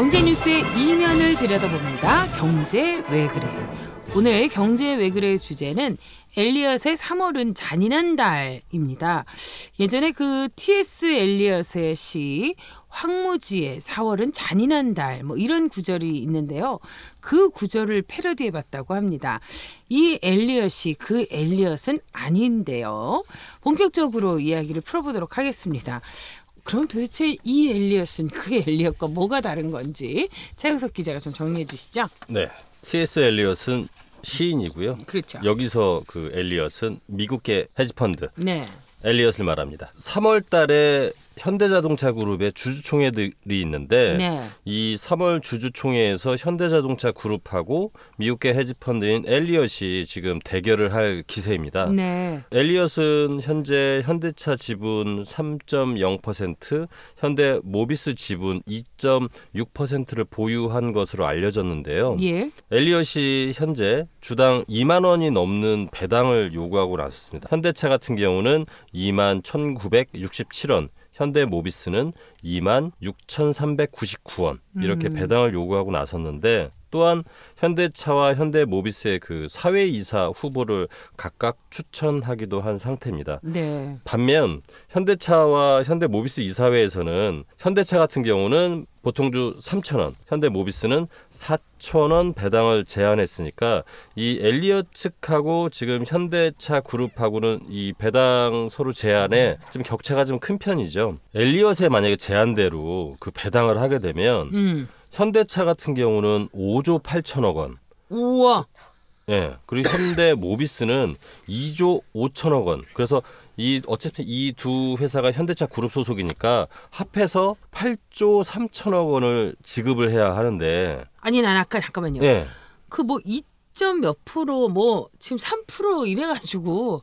경제 뉴스의 이면을 들여다봅니다. 경제 왜 그래? 오늘 경제 왜 그래 주제는 엘리엇의 3월은 잔인한 달입니다. 예전에 그 T.S. 엘리엇의 시 황무지의 4월은 잔인한 달 뭐 이런 구절이 있는데요. 그 구절을 패러디해 봤다고 합니다. 이 엘리엇이 그 엘리엇은 아닌데요. 본격적으로 이야기를 풀어보도록 하겠습니다. 그럼 도대체 이 엘리엇은 그 엘리엇과 뭐가 다른 건지 차영석 기자가 좀 정리해 주시죠. 네. T.S. 엘리엇은 시인이고요. 그렇죠. 여기서 그 엘리엇은 미국계 헤지펀드. 네. 엘리엇을 말합니다. 3월 달에 현대자동차 그룹의 주주총회들이 있는데 네. 이 3월 주주총회에서 현대자동차 그룹하고 미국계 헤지펀드인 엘리엇이 지금 대결을 할 기세입니다. 네. 엘리엇은 현재 현대차 지분 3.0%, 현대 모비스 지분 2.6%를 보유한 것으로 알려졌는데요. 예. 엘리엇이 현재 주당 2만 원이 넘는 배당을 요구하고 나섰습니다. 현대차 같은 경우는 2만 1,967원, 현대 모비스는 2만 6,399원 이렇게 음. 배당을 요구하고 나섰는데 또한 현대차와 현대모비스의 그 사회이사 후보를 각각 추천하기도 한 상태입니다. 네. 반면 현대차와 현대모비스 이사회에서는 현대차 같은 경우는 보통 주3천원 현대모비스는 4천원 배당을 제안했으니까 이 엘리엇 측하고 지금 현대차 그룹하고는 이 배당 서로 제안에 좀 격차가 좀 큰 편이죠. 엘리엇의 만약에 제안대로 그 배당을 하게 되면 음. 현대차 같은 경우는 5조 8천억 원. 우와. 예. 그리고 현대 모비스는 2조 5천억 원. 그래서 이 어쨌든 이 두 회사가 현대차 그룹 소속이니까 합해서 8조 3천억 원을 지급을 해야 하는데 아니 난 아까 잠깐만요. 예. 그 뭐 2.몇 프로 뭐 지금 3% 이래 가지고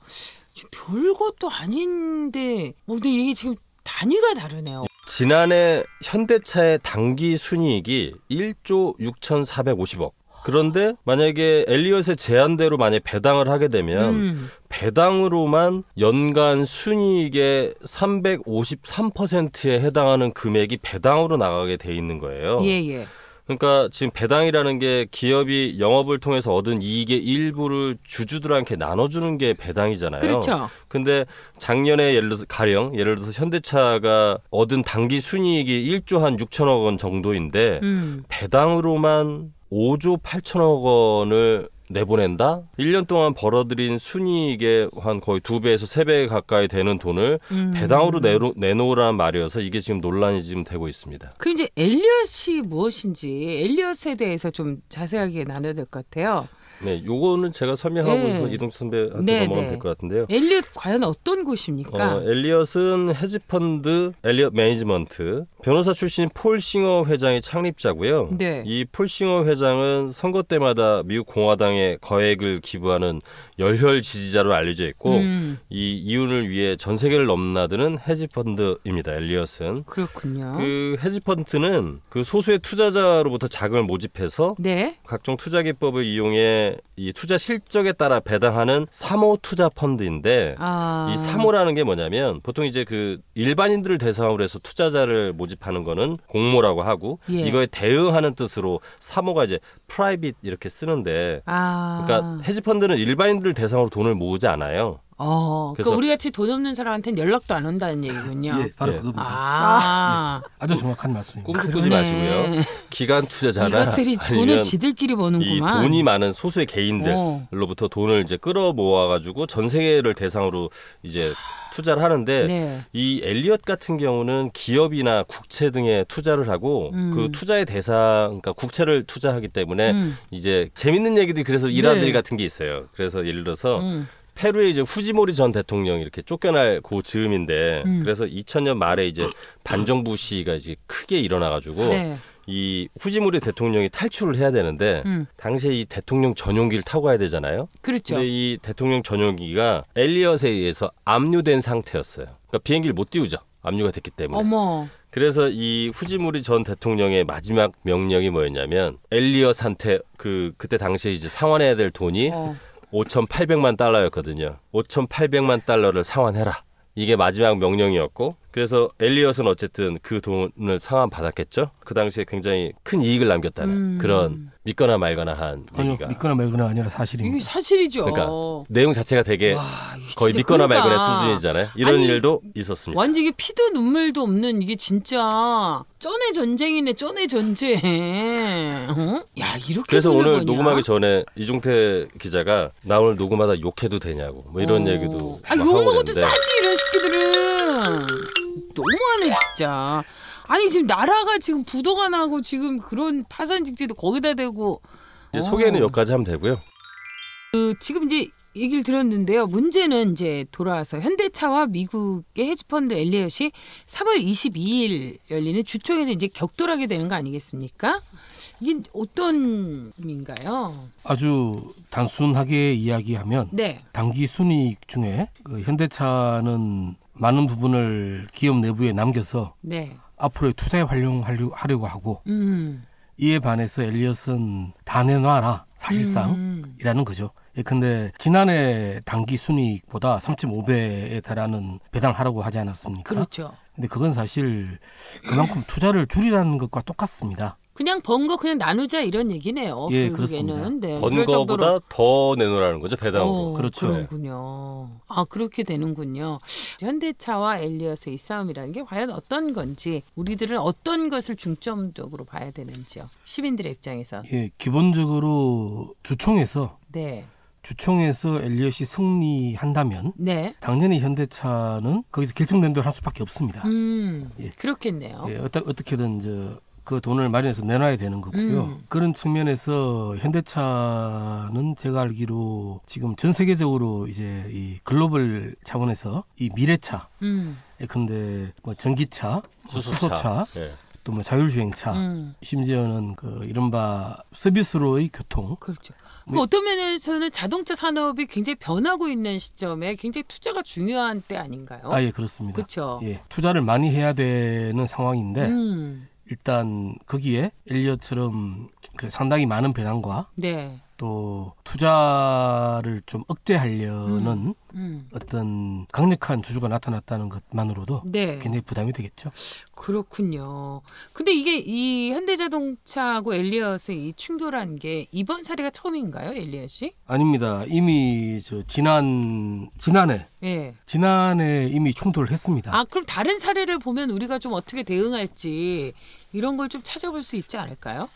별것도 아닌데 뭐 근데 이게 지금 단위가 다르네요. 지난해 현대차의 당기 순이익이 1조 6,450억. 그런데 만약에 엘리엇의 제한대로 만약 배당을 하게 되면 음. 배당으로만 연간 순이익의 353%에 해당하는 금액이 배당으로 나가게 돼 있는 거예요. 예, 예. 그러니까 지금 배당이라는 게 기업이 영업을 통해서 얻은 이익의 일부를 주주들한테 나눠주는 게 배당이잖아요. 그렇죠. 근데 작년에 예를 들어서 가령 예를 들어서 현대차가 얻은 단기 순이익이 1조 한 6천억 원 정도인데 음. 배당으로만 5조 8천억 원을 내보낸다. 1년 동안 벌어들인 순이익의 한 거의 두 배에서 세배 가까이 되는 돈을 음. 배당으로 내로, 내놓으라는 말이어서 이게 지금 논란이 지금 되고 있습니다. 그럼 이제 엘리엇이 무엇인지 엘리엇에 대해서 좀 자세하게 나눠야 될 것 같아요. 네, 요거는 제가 설명하고 네. 이동 선배한테 네, 넘어가면 네. 될것 같은데요. 엘리엇 과연 어떤 곳입니까? 어, 엘리엇은 헤지펀드, 엘리엇 매니지먼트, 변호사 출신 폴 싱어 회장의 창립자고요. 네. 이폴 싱어 회장은 선거 때마다 미국 공화당에 거액을 기부하는 열혈 지지자로 알려져 있고 음. 이 이윤을 위해 전 세계를 넘나드는 헤지펀드입니다. 엘리엇은 그렇군요. 그 헤지펀드는 그 소수의 투자자로부터 자금을 모집해서 네. 각종 투자 기법을 이용해 이 투자 실적에 따라 배당하는 3호 투자 펀드인데 아. 이 3호라는 게 뭐냐면 보통 이제 그 일반인들을 대상으로 해서 투자자를 모집 모집하는 거는 공모라고 하고 예. 이거에 대응하는 뜻으로 사모가 이제 프라이빗 이렇게 쓰는데 아. 그러니까 헤지펀드는 일반인들 대상으로 돈을 모으지 않아요. 어, 그 그래서 우리 같이 돈 없는 사람한테는 연락도 안 온다는 얘기군요. 예, 바로 예. 그겁니다. 아, 예. 아주 정확한 말씀입니다. 꿈도 꾸지 마시고요. 기관 투자자나 이것들이 돈을 지들끼리 이 버는구만. 돈이 많은 소수의 개인들로부터 어. 돈을 이제 끌어 모아가지고 전 세계를 대상으로 이제 투자를 하는데 네. 이 엘리엇 같은 경우는 기업이나 국채 등에 투자를 하고 음. 그 투자의 대상, 그러니까 국채를 투자하기 때문에 음. 이제 재밌는 얘기들이 그래서 일화들 네. 같은 게 있어요. 그래서 예를 들어서 음. 페루의 이제 후지모리 전 대통령이 이렇게 쫓겨날 고 즈음인데 음. 그래서 2000년 말에 이제 반정부 시위가 이제 크게 일어나가지고 네. 이 후지모리 대통령이 탈출을 해야 되는데 음. 당시에 이 대통령 전용기를 타고 가야 되잖아요. 그렇죠. 근데 이 대통령 전용기가 엘리엇에 의해서 압류된 상태였어요. 그러니까 비행기를 못 띄우죠. 압류가 됐기 때문에. 어머. 그래서 이 후지모리 전 대통령의 마지막 명령이 뭐였냐면 엘리엇한테 그 그때 당시에 이제 상환해야 될 돈이 어. 5,800만 달러였거든요. 5,800만 달러를 상환해라. 이게 마지막 명령이었고 그래서 엘리엇은 어쨌든 그 돈을 상환 받았겠죠. 그 당시에 굉장히 큰 이익을 남겼다는 음. 그런 믿거나 말거나 한 아니요, 얘기가 믿거나 말거나 아니라 사실입니다. 이게 사실이죠. 그러니까 내용 자체가 되게 와, 거의 믿거나 그러니까. 말거나 수준이잖아요. 이런 아니, 일도 있었습니다. 완전 이 피도 눈물도 없는 이게 진짜 쩐의 전쟁이네 쩐의 전쟁. 어? 야 이렇게 그래서 오늘 거냐? 녹음하기 전에 이종태 기자가 나 오늘 녹음하다 욕해도 되냐고 뭐 이런 어. 얘기도 아, 욕 먹어도 싸지 이런 새끼들. 너무하네 진짜. 아니 지금 나라가 지금 부도가 나고 지금 그런 파산 직지도 거기다 대고 이제 어. 소개는 여기까지 하면 되고요. 그 지금 이제 얘기를 들었는데요. 문제는 이제 돌아와서 현대차와 미국의 헤지펀드 엘리엇이 3월 22일 열리는 주총에서 이제 격돌하게 되는 거 아니겠습니까? 이게 어떤 의미인가요? 아주 단순하게 이야기하면 네. 단기 순이익 중에 그 현대차는 많은 부분을 기업 내부에 남겨서 네. 앞으로의 투자에 활용하려고 하고 음. 이에 반해서 엘리엇은 다 내놔라 사실상이라는 음. 거죠. 예, 근데 지난해 단기 순이익보다 3.5배에 달하는 배당 하라고 하지 않았습니까? 그렇죠. 근데 그건 사실 그만큼 투자를 줄이라는 것과 똑같습니다. 그냥 번거 그냥 나누자 이런 얘기네요. 예, 그렇습니다. 네, 번 거보다 더 내놓으라는 거죠 배당으로. 어, 그렇죠. 그렇군요. 아 그렇게 되는군요. 현대차와 엘리엇의 이 싸움이라는 게 과연 어떤 건지 우리들은 어떤 것을 중점적으로 봐야 되는지요. 시민들의 입장에서. 예, 기본적으로 주총에서. 네. 주총에서 엘리엇이 승리한다면 네. 당연히 현대차는 거기서 결정된 대로 할 수밖에 없습니다. 음, 예. 그렇겠네요. 예, 어떠, 어떻게든 저그 돈을 마련해서 내놔야 되는 거고요. 음. 그런 측면에서 현대차는 제가 알기로 지금 전 세계적으로 이제 이 글로벌 차원에서 이 미래차, 음. 근데 뭐 전기차, 뭐 수소차, 수소차 네. 예. 또뭐 자율주행차, 음. 심지어는 그 이른바 서비스로의 교통. 그렇죠. 뭐, 그 어떤 면에서는 자동차 산업이 굉장히 변하고 있는 시점에 굉장히 투자가 중요한 때 아닌가요? 아예 그렇습니다. 그렇죠. 예 투자를 많이 해야 되는 상황인데. 음. 일단 거기에 엘리엇처럼그 상당히 많은 배당과 네. 또 투자를 좀 억제하려는 음, 음. 어떤 강력한 주주가 나타났다는 것만으로도 네. 굉장히 부담이 되겠죠. 그렇군요. 근데 이게 이 현대자동차하고 엘리엇의 이 충돌한 게 이번 사례가 처음인가요, 엘리엇이? 아닙니다. 이미 저 지난 지난해 네. 지난해 이미 충돌을 했습니다. 아 그럼 다른 사례를 보면 우리가 좀 어떻게 대응할지 이런 걸 좀 찾아볼 수 있지 않을까요?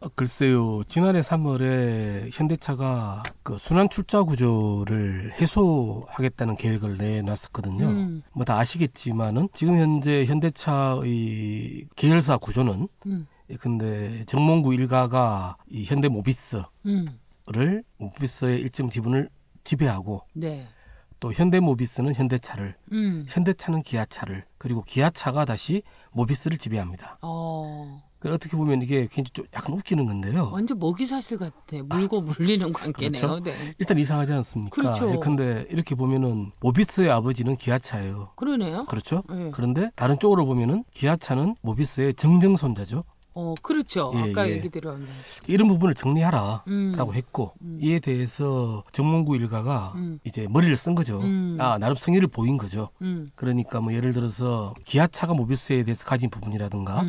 아, 글쎄요. 지난해 3월에 현대차가 그 순환 출자 구조를 해소하겠다는 계획을 내놨었거든요. 음. 뭐다 아시겠지만은 지금 현재 현대차의 계열사 구조는 음. 예, 근데 정몽구 일가가 이 현대모비스 음. 모비스의 일정 지분을 지배하고 네. 또 현대모비스는 현대차를, 음. 현대차는 기아차를, 그리고 기아차가 다시 모비스를 지배합니다. 어. 어떻게 보면 이게 굉장히 좀 약간 웃기는 건데요. 완전 먹이 사실 같아. 물고 아, 물리는 관계네요. 그렇죠? 네. 일단 이상하지 않습니까? 그렇죠. 예, 근데 이렇게 보면은 모비스의 아버지는 기아차예요. 그러네요. 그렇죠. 네. 그런데 다른 쪽으로 보면은 기아차는 모비스의 정정 손자죠. 어, 그렇죠. 예, 아까 예. 얘기 들은 이런 부분을 정리하라라고 음. 했고 음. 이에 대해서 정몽구 일가가 음. 이제 머리를 쓴 거죠. 음. 아 나름 성의를 보인 거죠. 음. 그러니까 뭐 예를 들어서 기아차가 모비스에 대해서 가진 부분이라든가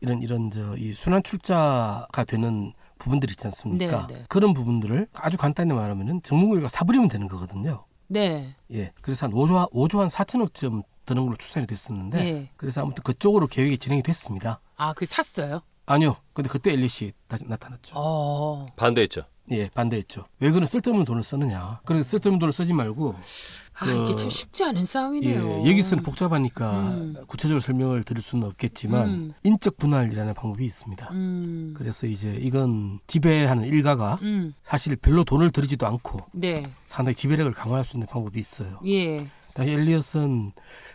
이런 이런 저이 순환 출자가 되는 부분들 있지 않습니까? 네, 네. 그런 부분들을 아주 간단히 말하면은 정몽구 일가 사버리면 되는 거거든요. 네. 예. 그래서 한 5조 5조 한 4천억쯤 드는 걸로 추산이 됐었는데 네. 그래서 아무튼 그쪽으로 계획이 진행이 됐습니다. 아, 그 샀어요? 아니요. 근데 그때 엘리시 다시 나타났죠. 어. 반대했죠. 예, 반대했죠. 왜 그런 쓸데없는 돈을 쓰느냐. 그런 쓸데없는 돈을 쓰지 말고. 아, 그, 이게 참 쉽지 않은 싸움이네요. 예, 여기서는 복잡하니까 음. 구체적으로 설명을 드릴 수는 없겠지만 음. 인적 분할이라는 방법이 있습니다. 음. 그래서 이제 이건 지배하는 일가가 음. 사실 별로 돈을 들이지도 않고 네. 상당히 지배력을 강화할 수 있는 방법이 있어요. 예. 엘리엇은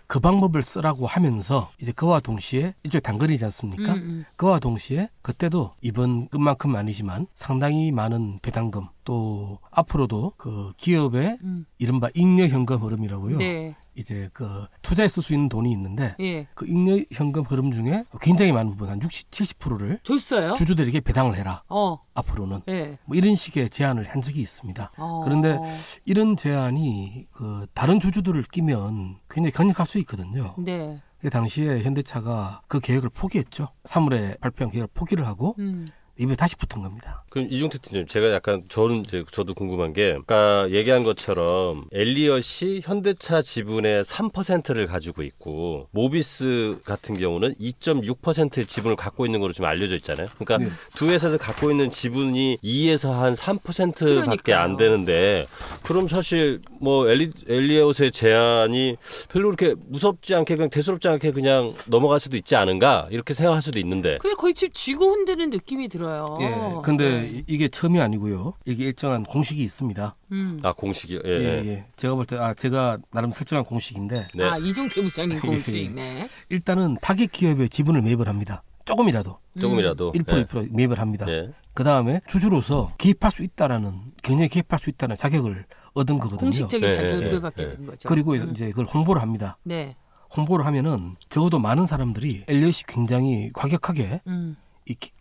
그 방법을 쓰라고 하면서 이제 그와 동시에 일종의 당근이지 않습니까? 음, 음. 그와 동시에 그때도 이번 끝만큼은 아니지만 상당히 많은 배당금 또 앞으로도 그 기업의 음. 이른바 잉여 현금 흐름이라고요. 네. 이제 그투자했을수 있는 돈이 있는데 예. 그 잉여 현금 흐름 중에 굉장히 많은 부분 한 60, 70%를 줬어요. 주주들에게 배당을 해라. 어. 앞으로는 예. 뭐 이런 식의 제안을 한 적이 있습니다. 어. 그런데 이런 제안이 그 다른 주주들을 끼면 굉장히 견역할 수 있거든요. 네. 그 당시에 현대차가 그 계획을 포기했죠. 3월에 발표한 계획을 포기를 하고 음. 입에 다시 붙은 겁니다. 그럼 이중태 팀장님, 제가 약간 저는 이제 저도 궁금한 게 아까 얘기한 것처럼 엘리엇이 현대차 지분의 3%를 가지고 있고 모비스 같은 경우는 2.6%의 지분을 갖고 있는 걸로 지금 알려져 있잖아요. 그러니까 네. 두 회사에서 갖고 있는 지분이 2에서 한 3%밖에 안 되는데 그럼 사실 뭐 엘리 엘리엇의 제안이 별로 그렇게 무섭지 않게 그냥 대수롭지 않게 그냥 넘어갈 수도 있지 않은가 이렇게 생각할 수도 있는데 그게 거의 지금 쥐고 흔드는 느낌이 들어. 들어요. 예. 근데 네. 이게 처음이 아니고요. 이게 일정한 공식이 있습니다. 음. 아 공식이요. 예. 예, 예. 예. 제가 볼때아 제가 나름 설정한 공식인데. 네. 아 이종태 부장님 예, 예. 공식. 네. 일단은 타겟 기업의 지분을 매입을 합니다. 조금이라도. 조금이라도. 1% 2% 매입을 합니다. 그 다음에 주주로서 기입할 수 있다라는 굉장히 기입할 수 있다는 자격을 얻은 거거든요. 공식적인 자격을 부여받게 된 거죠. 그리고 음. 이제 그걸 홍보를 합니다. 네. 홍보를 하면은 적어도 많은 사람들이 엘리엇이 굉장히 과격하게 음.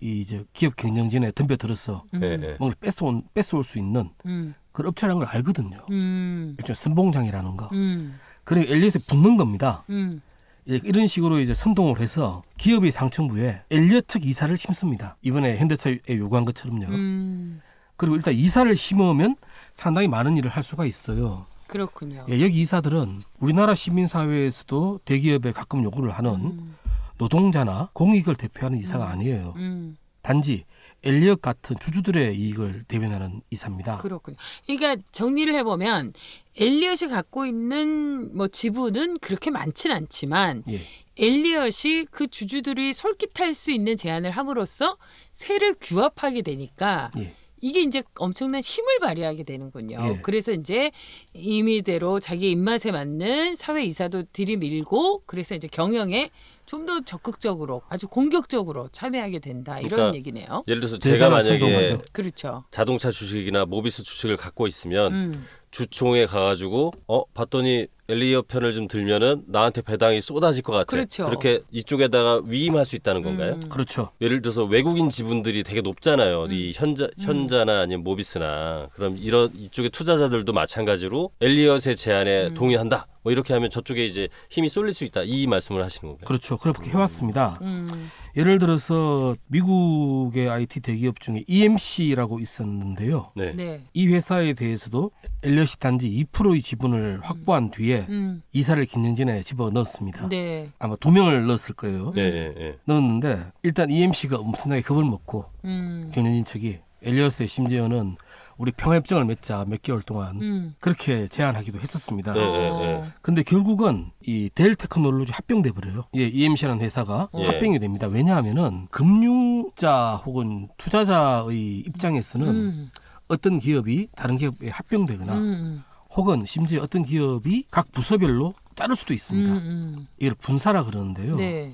이저 기업 경영진에 덤벼들어서 음. 예, 예. 뭔가 뺏어온 뺏어올 수 있는 음. 그런 업체라는 걸 알거든요. 음. 일종의 선봉장이라는 거. 음. 그러니 엘리엇에 붙는 겁니다. 음. 예, 이런 식으로 이제 선동을 해서 기업의 상층부에 엘리엇 측 이사를 심습니다. 이번에 현대차에 요구한 것처럼요. 음. 그리고 일단 이사를 심으면 상당히 많은 일을 할 수가 있어요. 그렇군요. 예, 여기 이사들은 우리나라 시민사회에서도 대기업에 가끔 요구를 하는 음. 노동자나 공익을 대표하는 이사가 음. 아니에요. 음. 단지 엘리엇 같은 주주들의 이익을 대변하는 이사입니다. 그렇군요. 그러니까 정리를 해보면 엘리엇이 갖고 있는 뭐 지분은 그렇게 많진 않지만 예. 엘리엇이 그 주주들이 솔깃할 수 있는 제안을 함으로써 세를 규합하게 되니까 예. 이게 이제 엄청난 힘을 발휘하게 되는군요. 예. 그래서 이제 임의대로 자기 입맛에 맞는 사회 이사도 들이밀고 그래서 이제 경영에 좀더 적극적으로 아주 공격적으로 참여하게 된다 이런 그러니까 얘기네요. 예를 들어서 제가 만약에 그렇죠. 자동차 주식이나 모비스 주식을 갖고 있으면 음. 주총에 가가지고 어 봤더니 엘리어 편을 좀 들면은 나한테 배당이 쏟아질 것 같아요. 그렇죠. 그렇게 이쪽에다가 위임할 수 있다는 건가요? 음. 그렇죠. 예를 들어서 외국인 지분들이 되게 높잖아요. 음. 이 현자 음. 현자나 아니면 모비스나 그럼 이런 이쪽에 투자자들도 마찬가지로 엘리엇의 제안에 음. 동의한다. 뭐 이렇게 하면 저쪽에 이제 힘이 쏠릴 수 있다 이 말씀을 하시는 거가요 그렇죠. 그렇게 음. 해왔습니다. 음. 예를 들어서 미국의 IT 대기업 중에 EMC라고 있었는데요. 네. 네. 이 회사에 대해서도 엘리엇이 단지 2%의 지분을 음. 확보한 뒤에 음. 이사를 김영진에 집어넣었습니다. 네. 아마 두 명을 넣었을 거예요. 네, 네, 네. 넣었는데 일단 EMC가 엄청나게 겁을 먹고 음. 김영진 측이 엘리엇의 심지어는 우리 평화협정을 맺자 몇 개월 동안 음. 그렇게 제안하기도 했었습니다. 네, 네, 어. 네. 근데 결국은 이델 테크놀로지 합병돼 버려요. 예, EMC라는 회사가 어. 예. 합병이 됩니다. 왜냐하면은 금융자 혹은 투자자의 입장에서는 음. 어떤 기업이 다른 기업에 합병되거나 음. 혹은 심지어 어떤 기업이 각 부서별로 자를 수도 있습니다. 음, 음. 이걸 분사라 그러는데요. 네.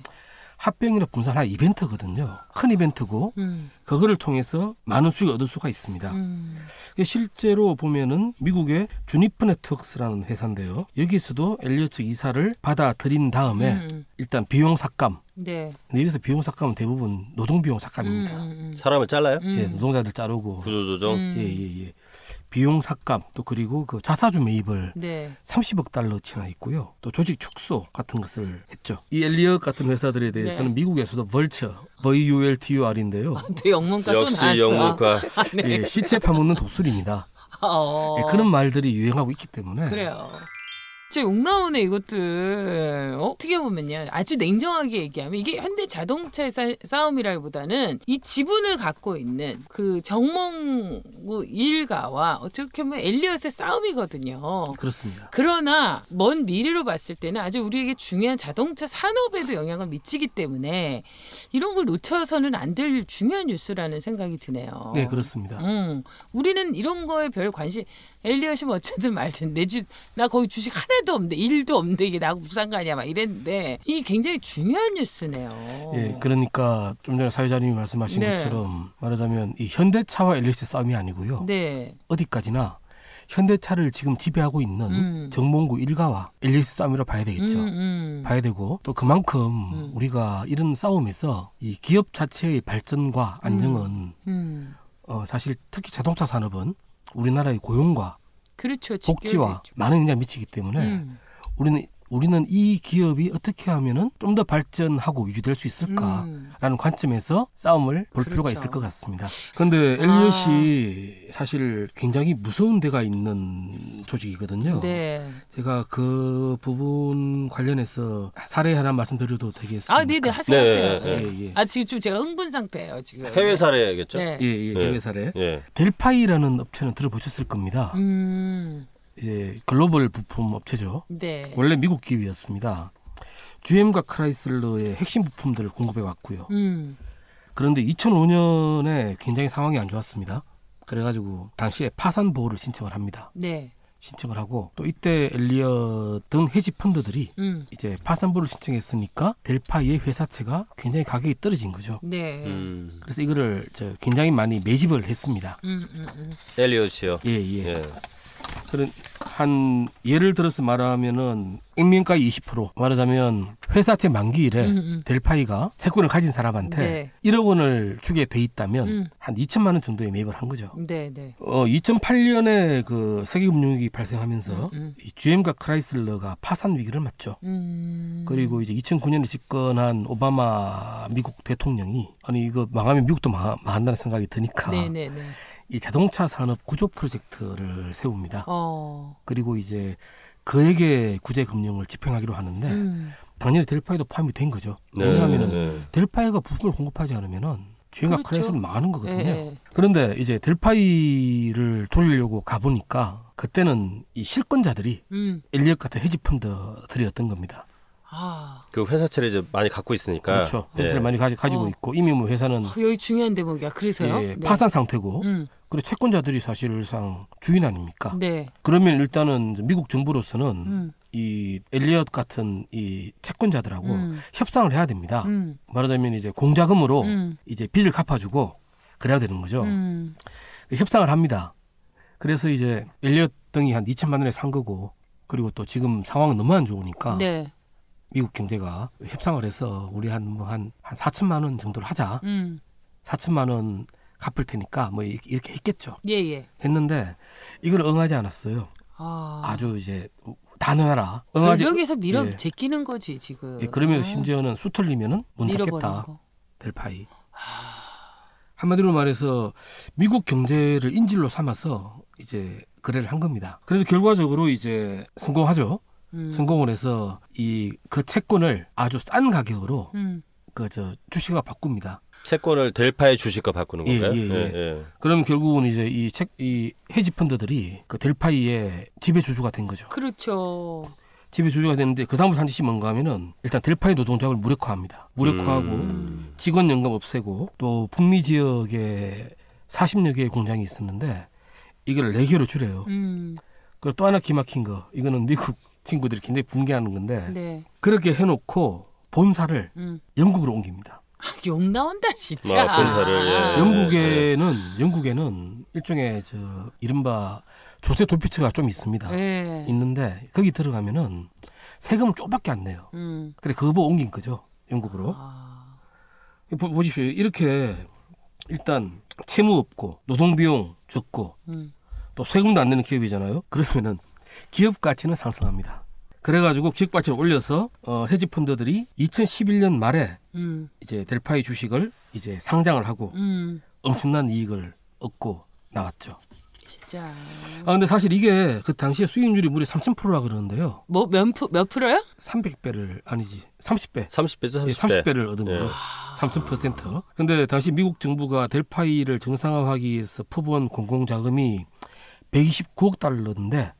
합병이나 분산할 이벤트거든요. 큰 이벤트고 음. 그거를 통해서 많은 수익을 얻을 수가 있습니다. 음. 실제로 보면은 미국의 주니프네트웍스라는 회사인데요. 여기서도 엘리어츠 이사를 받아들인 다음에 음. 일단 비용 삭감. 네. 근데 여기서 비용 삭감은 대부분 노동 비용 삭감입니다. 음, 음, 음. 사람을 잘라요? 예, 노동자들 자르고 구조조정. 예예 예, 예. 예. 비용 삭감 또 그리고 그 자사주 매입을 네. 30억 달러치나 있고요. 또 조직 축소 같은 것을 했죠. 이 엘리엇 같은 회사들에 대해서는 네. 미국에서도 벌처 VULTUR인데요. 또 영문과 역시 또 영문과 아, 네. 예, 시체 파묻는 독수리입니다. 어... 예, 그런 말들이 유행하고 있기 때문에 그래요. 진욕 나오네 이것들. 어? 어떻게 보면요 아주 냉정하게 얘기하면 이게 현대 자동차의 싸움이라기보다는 이 지분을 갖고 있는 그 정몽구 일가와 어떻게 보면 엘리엇의 싸움이거든요. 그렇습니다. 그러나 먼 미래로 봤을 때는 아주 우리에게 중요한 자동차 산업에도 영향을 미치기 때문에 이런 걸 놓쳐서는 안 될 중요한 뉴스라는 생각이 드네요. 네 그렇습니다. 음, 우리는 이런 거에 별 관심 엘리엇이 뭐 어쨌든 말든 내주나 거기 주식 하나 하나도 없는데 일도 없는데 이게 나하고 무슨 상관이야 막 이랬는데 이게 굉장히 중요한 뉴스네요. 예, 그러니까 좀 전에 사회자님이 말씀하신 네. 것처럼 말하자면 이 현대차와 엘리스 싸움이 아니고요. 네. 어디까지나 현대차를 지금 지배하고 있는 음. 정몽구 일가와 엘리스 싸움이라 봐야 되겠죠. 음, 음. 봐야 되고 또 그만큼 음. 우리가 이런 싸움에서 이 기업 자체의 발전과 안정은 음. 음. 어, 사실 특히 자동차 산업은 우리나라의 고용과 그렇죠. 복지와 많은 영향 을 미치기 때문에 음. 우리는 우리는 이 기업이 어떻게 하면은 좀 더 발전하고 유지될 수 있을까라는 음. 관점에서 싸움을 볼 그렇죠. 필요가 있을 것 같습니다. 그런데 아. 엘리엇이 아. 사실 굉장히 무서운 데가 있는 조직이거든요. 네. 제가 그 부분 관련해서 사례 하나 말씀드려도 되겠습니까? 아, 네네 네, 하세요. 네, 네, 네. 예, 예. 아 지금 좀 제가 흥분 상태예요 지금. 해외 사례겠죠? 네. 예, 예, 네. 해외 사례. 예. 델파이라는 업체는 들어보셨을 겁니다. 음. 이제 글로벌 부품 업체죠. 네. 원래 미국 기업이었습니다. GM과 크라이슬러의 핵심 부품들을 공급해 왔고요. 음. 그런데 2005년에 굉장히 상황이 안 좋았습니다. 그래가지고 당시에 파산 보호를 신청을 합니다. 네. 신청을 하고 또 이때 엘리엇 등 해지 펀드들이 음. 이제 파산보를 신청했으니까 델파이의 회사채가 굉장히 가격이 떨어진 거죠. 네. 음. 그래서 이거를 저 굉장히 많이 매집을 했습니다. 음, 음, 음. 엘리엇이요. 예, 예. 예. 그런 한 예를 들어서 말하면은 액면가20% 말하자면 회사채 만기일에 음, 음. 델파이가 채권을 가진 사람한테 네. 1억 원을 주게 돼 있다면 음. 한 2천만 원 정도에 매입을 한 거죠. 네, 네. 어 2008년에 그 세계 금융위기 발생하면서 음, 음. 이 GM과 크라이슬러가 파산 위기를 맞죠. 음. 그리고 이제 2009년에 집권한 오바마 미국 대통령이 아니 이거 망하면 미국도 망, 한다는 생각이 드니까. 네, 네, 네. 이 자동차 산업 구조 프로젝트를 세웁니다. 어. 그리고 이제 그에게 구제 금융을 집행하기로 하는데 음. 당연히 델파이도 포함이 된 거죠. 네, 왜냐하면은 네. 네. 델파이가 부품을 공급하지 않으면은 주행가 그렇죠. 클래스는 많은 거거든요. 네. 그런데 이제 델파이를 돌리려고 가보니까 그때는 이 실권자들이 음. 엘리엇 같은 해지 펀드들이었던 겁니다. 아. 그 회사채를 이제 많이 갖고 있으니까 그렇죠. 회사를 예. 많이 가지, 고 어. 있고 이미 뭐 회사는 어, 여기 중요한 대목이야. 그래서요. 예, 네. 파산 상태고 음. 그리고 채권자들이 사실상 주인 아닙니까? 네. 그러면 일단은 미국 정부로서는 음. 이 엘리엇 같은 이 채권자들하고 음. 협상을 해야 됩니다. 음. 말하자면 이제 공자금으로 음. 이제 빚을 갚아주고 그래야 되는 거죠. 음. 그 협상을 합니다. 그래서 이제 엘리엇 등이 한 2천만 원에 산 거고 그리고 또 지금 상황은 너무 안 좋으니까 네. 미국 경제가 협상을 해서 우리 한뭐한한 한 4천만 뭐 원 정도를 하자. 4천만 음. 원 갚을 테니까 뭐 이렇게 했겠죠. 예, 예. 했는데 이걸 응하지 않았어요. 아. 아주 이제 단호해라. 응하지. 여기서 밀어 예. 제끼는 거지 지금. 예, 그러면 어. 심지어는 수틀리면은못 닫겠다. 델파이. 한마디로 말해서 미국 경제를 인질로 삼아서 이제 거래를 한 겁니다. 그래서 결과적으로 이제 성공하죠. 음. 성공을 해서 이 그 채권을 아주 싼 가격으로 음. 그저 주식과 바꿉니다. 채권을 델파의 주식과 바꾸는 예, 건가요? 예, 예, 예, 예. 그럼 결국은 이제 이책이 해지 펀드들이 그 델파이의 지배 주주가 된 거죠. 그렇죠. 지배 주주가 됐는데 그 다음부터 한 뭔가 하면은 일단 델파이 노동조합 무력화합니다. 무력화하고 음. 직원 연금 없애고 또 북미 지역에 40여 개의 공장이 있었는데 이걸 4개로 줄여요. 음. 그리고 또 하나 기막힌 거 이거는 미국 친구들이 굉장히 붕괴하는 건데 네. 그렇게 해놓고 본사를 음. 영국으로 옮깁니다. 욕 나온다 진짜. 아, 본사를, 예. 영국에는 영국에는 일종의 저 이른바 조세 도피처가 좀 있습니다. 예. 있는데 거기 들어가면은 세금을 쪼밖에 안 내요. 음. 그래 그거 옮긴 거죠 영국으로. 아. 보, 보십시오 이렇게 일단 채무 없고 노동 비용 적고 음. 또 세금도 안 내는 기업이잖아요. 그러면은 기업 가치는 상승합니다. 그래가지고 기획발표 올려서 어, 헤지펀드들이 2011년 말에 음. 이제 델파이 주식을 이제 상장을 하고 음. 엄청난 이익을 얻고 나왔죠. 진짜. 아 근데 사실 이게 그 당시에 수익률이 무려 3000%라 그러는데요. 뭐몇 몇 프로요? 300배를 아니지 30배. 30배죠 30배. 예, 를 얻은 예. 거죠. 예. 3000%. 근데 당시 미국 정부가 델파이를 정상화하기 위해서 포부한 공공자금이 129억 달러인데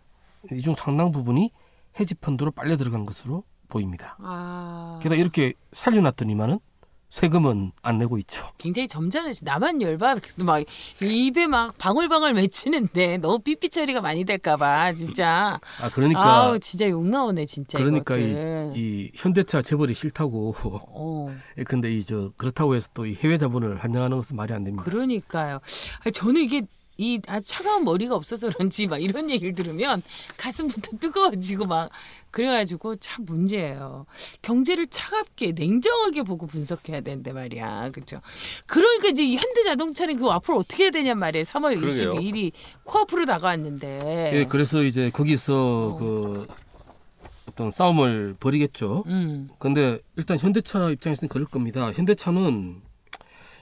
이 중 상당 부분이 해지 펀드로 빨려 들어간 것으로 보입니다. 아... 게다가 이렇게 살려놨더니만은 세금은 안 내고 있죠. 굉장히 점잖으시. 나만 열받아서 막 입에 막 방울방울 맺히는데 너무 삐삐 처리가 많이 될까봐 진짜. 아 그러니까. 아 진짜 욕 나오네 진짜. 그러니까 이, 이, 현대차 재벌이 싫다고. 어. 근데 이저 그렇다고 해서 또이 해외 자본을 환영하는 것은 말이 안 됩니다. 그러니까요. 아니, 저는 이게 이아 차가운 머리가 없어서 그런지 막 이런 얘기를 들으면 가슴부터 뜨거워지고 막 그래가지고 참 문제예요. 경제를 차갑게 냉정하게 보고 분석해야 되는데 말이야. 그렇죠. 그러니까 이제 현대자동차는 그 앞으로 어떻게 해야 되냐 말이에요. 3월 그러게요. 22일이 코앞으로 다가왔는데. 예, 그래서 이제 거기서 어. 그 어떤 싸움을 벌이겠죠. 음. 근데 일단 현대차 입장에서는 그럴 겁니다. 현대차는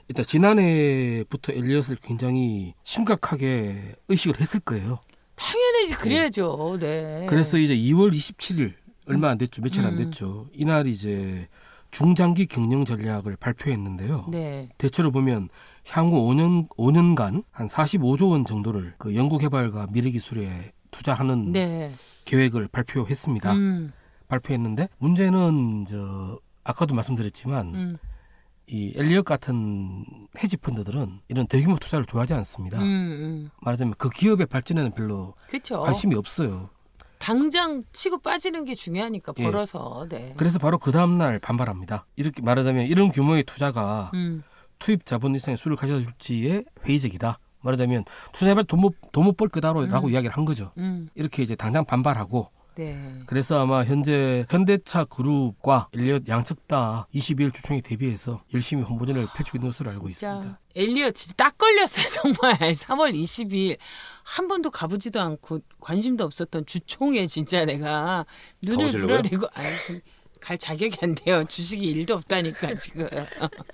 일단 지난해부터 엘리엇을 굉장히 심각하게 의식을 했을 거예요. 당연히 그래야죠. 네. 네. 그래서 이제 2월 27일 얼마 안 됐죠. 며칠 안 음. 됐죠. 이날 이제 중장기 경영 전략을 발표했는데요. 네. 대체로 보면 향후 5년 5년간 한 45조 원 정도를 그 연구 개발과 미래 기술에 투자하는 네. 계획을 발표했습니다. 음. 발표했는데 문제는 저 아까도 말씀드렸지만 음. 이 엘리엇 같은 해지 펀드들은 이런 대규모 투자를 좋아하지 않습니다. 음, 음. 말하자면 그 기업의 발전에는 별로 그쵸. 관심이 없어요. 당장 치고 빠지는 게 중요하니까 예. 벌어서. 예. 네. 그래서 바로 그 다음 날 반발합니다. 이렇게 말하자면 이런 규모의 투자가 음. 투입 자본 이상의 수를 가져다 줄지에 회의적이다. 말하자면 투자해봐야 돈못 돈못벌 거다라고 그 로 음. 이야기를 한 거죠. 음. 이렇게 이제 당장 반발하고 네. 그래서 아마 현재 현대차 그룹과 엘리엇 양측 다 22일 주총에 대비해서 열심히 홍보전을 아, 펼치고 있는 것으로 알고 진짜. 있습니다. 엘리엇 진짜 딱 걸렸어요 정말 3월 22일 한 번도 가보지도 않고 관심도 없었던 주총에 진짜 내가 눈을 부려리고 갈 자격이 안 돼요. 주식이 일도 없다니까 지금.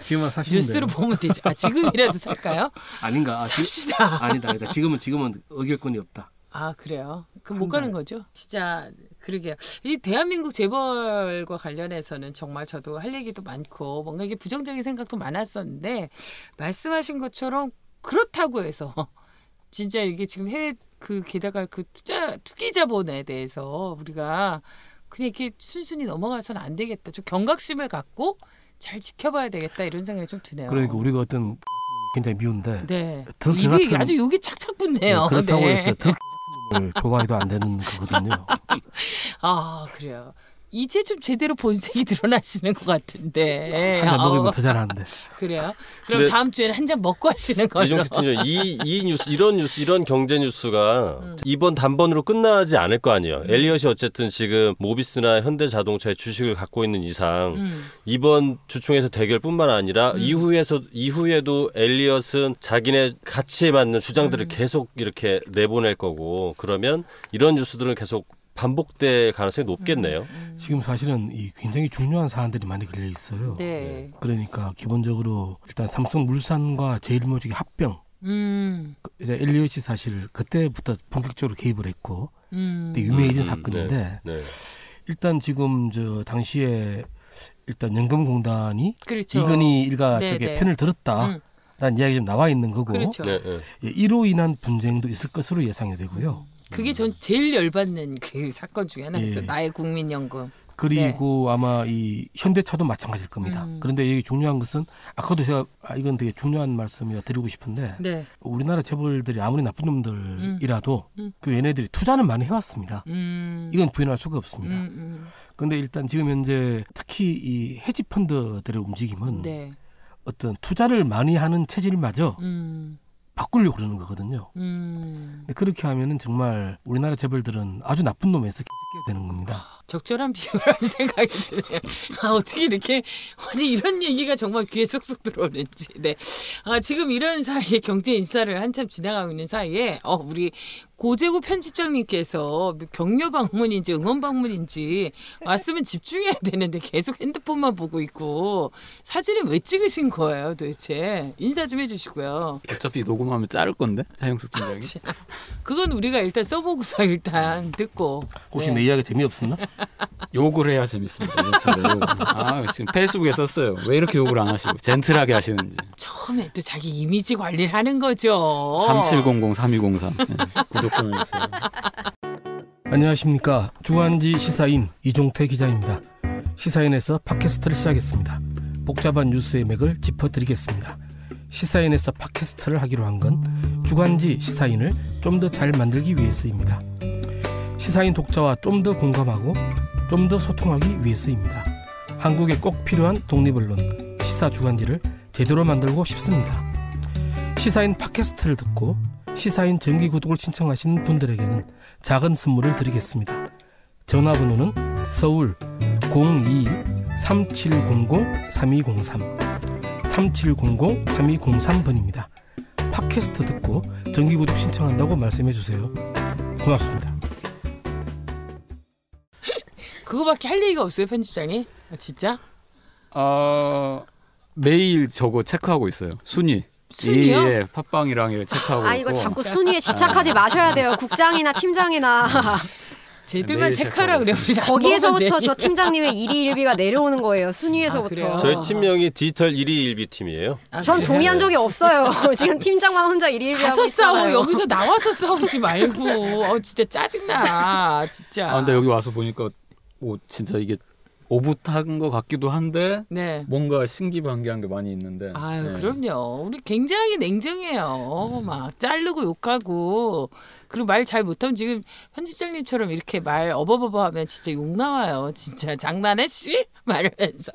지금 막사시 뉴스로 돼요. 보면 되죠. 아, 지금이라도 살까요? 아닌가. 아, 삽시다. 지, 아니다, 아니다. 지금은 지금은 의결권이 없다. 아 그래요? 그못 가는 거죠? 진짜 그러게요. 이 대한민국 재벌과 관련해서는 정말 저도 할 얘기도 많고 뭔가 이게 부정적인 생각도 많았었는데 말씀하신 것처럼 그렇다고 해서 진짜 이게 지금 해외 그 게다가 그 투자 투기 자본에 대해서 우리가 그냥 이렇게 순순히 넘어가서는 안 되겠다. 좀 경각심을 갖고 잘 지켜봐야 되겠다 이런 생각이 좀 드네요. 그러니까 우리가 어떤 굉장히 미운데 네. 등, 등 같은, 아주 여기 착착 붙네요. 네, 그렇다고 네. 해서 등 네, 조바도안 되는 거거든요. 아 그래요. 이제 좀 제대로 본색이 드러나시는 것 같은데. 한 잔 먹으면 어. 더 잘하는데. 그래요? 그럼 다음 주에는 한 잔 먹고 하시는 거죠. 이종식팀장 이, 이 뉴스 이런 뉴스 이런 경제 뉴스가 음. 이번 단번으로 끝나지 않을 거 아니에요. 음. 엘리엇이 어쨌든 지금 모비스나 현대자동차의 주식을 갖고 있는 이상 음. 이번 주총에서 대결뿐만 아니라 음. 이후에서 이후에도 엘리엇은 자기네 가치에 맞는 주장들을 음. 계속 이렇게 내보낼 거고 그러면 이런 뉴스들은 계속 반복될 가능성이 높겠네요. 음, 음. 지금 사실은 이 굉장히 중요한 사안들이 많이 걸려 있어요. 네. 그러니까 기본적으로 일단 삼성물산과 제일모직의 합병. 음. 그 이제 엘리엇이 사실 그때부터 본격적으로 개입을 했고 음. 유명해진 음, 음, 음, 사건인데 네, 네. 일단 지금 저 당시에 일단 연금공단이 그렇죠. 이건희 일가 네, 쪽에 편을 네. 들었다라는 이야기 좀 나와 있는 거고 그렇죠. 네, 네. 예, 이로 인한 분쟁도 있을 것으로 예상이 되고요. 그게 음. 전 제일 열받는 그 사건 중에 하나였어. 예. 나의 국민연금. 그리고 네. 아마 이 현대차도 마찬가지일 겁니다. 음. 그런데 여기 중요한 것은 아까도 제가 아, 이건 되게 중요한 말씀이라 드리고 싶은데 네. 우리나라 재벌들이 아무리 나쁜 놈들이라도 음. 음. 그 얘네들이 투자는 많이 해왔습니다. 음. 이건 부인할 수가 없습니다. 그런데 음, 일단 지금 현재 특히 이 헤지 펀드들의 움직임은 네. 어떤 투자를 많이 하는 체질마저 음. 바꾸려고 그러는 거거든요. 음. 근데 그렇게 하면은 정말 우리나라 재벌들은 아주 나쁜 놈에서 깨끗게 되는 겁니다. 적절한 비유라는 생각이 드네요. 아, 어떻게 이렇게, 아니, 이런 얘기가 정말 귀에 쏙쏙 들어오는지. 네. 아, 지금 이런 사이에 경제 인사를 한참 지나가고 있는 사이에, 어, 우리 고재구 편집장님께서 격려 방문인지 응원 방문인지 왔으면 집중해야 되는데 계속 핸드폰만 보고 있고 사진을 왜 찍으신 거예요 도대체 인사 좀 해주시고요. 어차피 녹음하면 자를 건데 차영석 팀장이. 아, 그건 우리가 일단 써보고서 일단 듣고. 혹시 네. 이야기 재미없었나? 욕을 해야 재밌습니다. 아, 지금 페이스북에 썼어요. 왜 이렇게 욕을 안 하시고 젠틀하게 하시는지. 처음에 또 자기 이미지 관리를 하는 거죠. 3700-3203 네, 구독 좀 해주세요. 안녕하십니까. 주간지 시사인 이종태 기자입니다. 시사인에서 팟캐스트를 시작했습니다. 복잡한 뉴스의 맥을 짚어드리겠습니다. 시사인에서 팟캐스트를 하기로 한 건 주간지 시사인을 좀 더 잘 만들기 위해서입니다. 시사인 독자와 좀 더 공감하고 좀 더 소통하기 위해서입니다. 한국에 꼭 필요한 독립언론 시사 주간지를 제대로 만들고 싶습니다. 시사인 팟캐스트를 듣고 시사인 정기 구독을 신청하신 분들에게는 작은 선물을 드리겠습니다. 전화번호는 서울 0 2 3 7 0 0 3 2 0 3 3700-3203번입니다. 팟캐스트 듣고 정기구독 신청한다고 말씀해주세요. 고맙습니다. 그거밖에 할 얘기가 없어요 편집장이? 아, 진짜? 어 매일 저거 체크하고 있어요 순위. 순위요? 예, 예, 팟빵이랑 체크하고. 아 이거 있고. 자꾸 순위에 집착하지 아. 마셔야 돼요. 국장이나 팀장이나. 쟤들만 음. 체크하라 그래 우리 거기에서부터 네. 저 팀장님의 1위 1비가 내려오는 거예요 순위에서부터 아, 저희 팀명이 디지털 1위 1비 팀이에요 아, 전그래 동의한 적이 없어요 지금 팀장만 혼자 1위 1비 하고 싸워 여기서 나와서 싸우지 말고 어 진짜 짜증나 진짜 아 근데 여기 와서 보니까 뭐 진짜 이게 오붓한 것 같기도 한데 네. 뭔가 신기반기한 게 많이 있는데 아유 네. 그럼요 우리 굉장히 냉정해요 음. 막 자르고 욕하고 그리고 말 잘 못하면 지금 현지장님처럼 이렇게 말 어버버버하면 진짜 욕 나와요. 진짜 장난해 씨 말하면서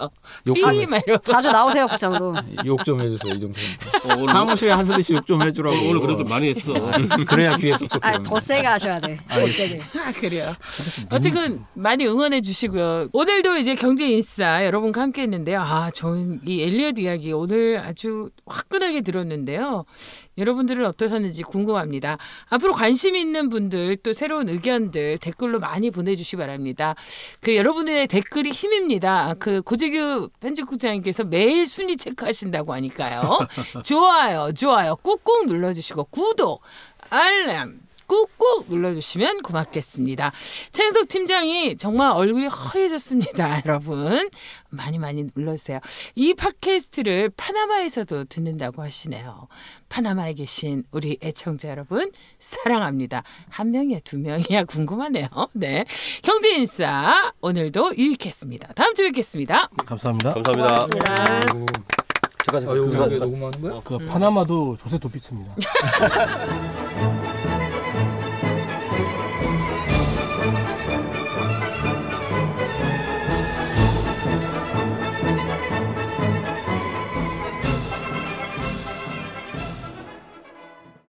띠 말로 자주 나오세요 국장도. 욕 좀 해주세요 이정도. 어, 사무실에 한스디 씨욕 좀 해주라고. 오늘 그래서 많이 했어. 아, 그래야 귀에 쏙더 아, 세게 하셔야 돼. 더세 아, 그래요. 어쨌든 많이 응원해 주시고요. 오늘도 이제 경제 인싸 여러분과 함께 했는데요. 아, 저는 이 엘리엇 이야기 오늘 아주 화끈하게 들었는데요. 여러분들은 어떠셨는지 궁금합니다. 앞으로 관심 있는 분들 또 새로운 의견들 댓글로 많이 보내주시기 바랍니다. 그 여러분의 댓글이 힘입니다. 아, 그 고재규 편집국장님께서 매일 순위 체크하신다고 하니까요. 좋아요, 좋아요 꾹꾹 눌러주시고 구독, 알람 꾹꾹 눌러주시면 고맙겠습니다. 최현석 팀장이 정말 얼굴이 허해졌습니다. 여러분 많이 많이 눌러주세요. 이 팟캐스트를 파나마에서도 듣는다고 하시네요. 파나마에 계신 우리 애청자 여러분 사랑합니다. 한 명이야 두 명이야 궁금하네요. 네, 경제인싸 오늘도 유익했습니다. 다음 주에 뵙겠습니다. 감사합니다. 감사합니다. 고맙습니다. 어, 잠깐 잠깐 아, 그, 녹음하는 거야? 어, 그 음. 파나마도 조세 도피입니다